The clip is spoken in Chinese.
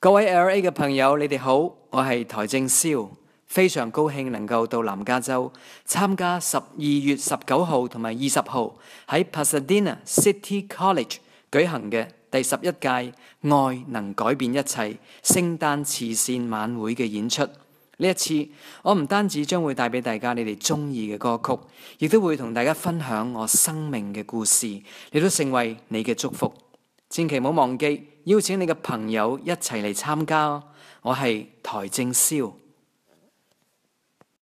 各位 L.A. 嘅朋友，你哋好，我系台正宵，非常高兴能够到南加州参加十二月十九号同埋二十号喺 Pasadena City College 举行嘅第十一届爱能改变一切圣诞慈善晚会嘅演出。呢一次，我唔单止将会带俾大家你哋中意嘅歌曲，亦都会同大家分享我生命嘅故事，亦都成为你嘅祝福。千祈唔好忘记。邀請你嘅朋友一齊嚟參加哦！我係台正宵。